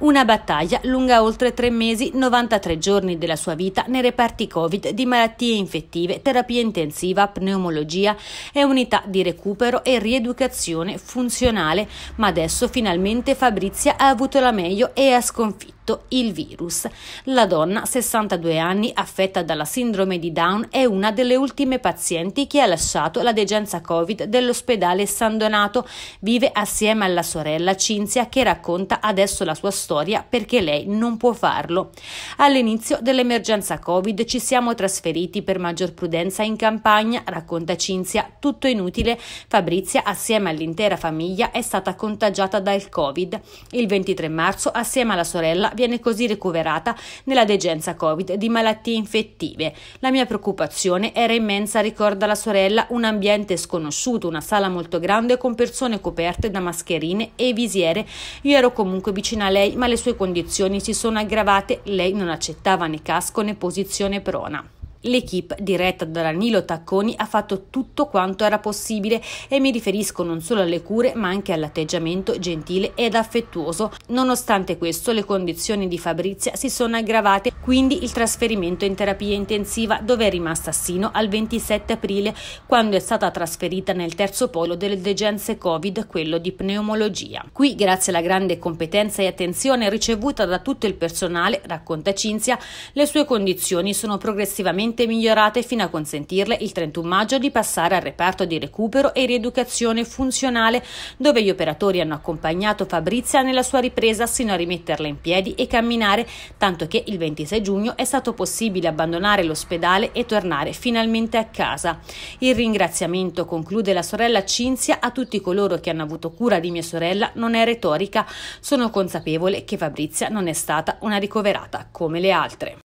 Una battaglia lunga oltre tre mesi, 93 giorni della sua vita nei reparti Covid di malattie infettive, terapia intensiva, pneumologia e unità di recupero e rieducazione funzionale, ma adesso finalmente Fabrizia ha avuto la meglio e ha sconfitto contatto il virus. La donna, 62 anni, affetta dalla sindrome di Down, è una delle ultime pazienti che ha lasciato la degenza Covid dell'ospedale San Donato. Vive assieme alla sorella Cinzia che racconta adesso la sua storia perché lei non può farlo. All'inizio dell'emergenza Covid ci siamo trasferiti per maggior prudenza in campagna, racconta Cinzia, tutto inutile. Fabrizia assieme all'intera famiglia è stata contagiata dal Covid. Il 23 marzo assieme alla sorella viene così ricoverata nella degenza Covid di malattie infettive. La mia preoccupazione era immensa, ricorda la sorella, un ambiente sconosciuto, una sala molto grande con persone coperte da mascherine e visiere. Io ero comunque vicina a lei, ma le sue condizioni si sono aggravate, lei non accettava né casco né posizione prona. L'equipe diretta da Danilo Tacconi ha fatto tutto quanto era possibile e mi riferisco non solo alle cure ma anche all'atteggiamento gentile ed affettuoso. Nonostante questo le condizioni di Fabrizia si sono aggravate, quindi il trasferimento in terapia intensiva dove è rimasta sino al 27 aprile quando è stata trasferita nel terzo polo delle degenze Covid, quello di pneumologia. Qui grazie alla grande competenza e attenzione ricevuta da tutto il personale, racconta Cinzia, le sue condizioni sono progressivamente notevolmente migliorate fino a consentirle il 31 maggio di passare al reparto di recupero e rieducazione funzionale, dove gli operatori hanno accompagnato Fabrizia nella sua ripresa sino a rimetterla in piedi e camminare, tanto che il 26 giugno è stato possibile abbandonare l'ospedale e tornare finalmente a casa. Il ringraziamento conclude la sorella Cinzia a tutti coloro che hanno avuto cura di mia sorella, non è retorica, sono consapevole che Fabrizia non è stata una ricoverata come le altre.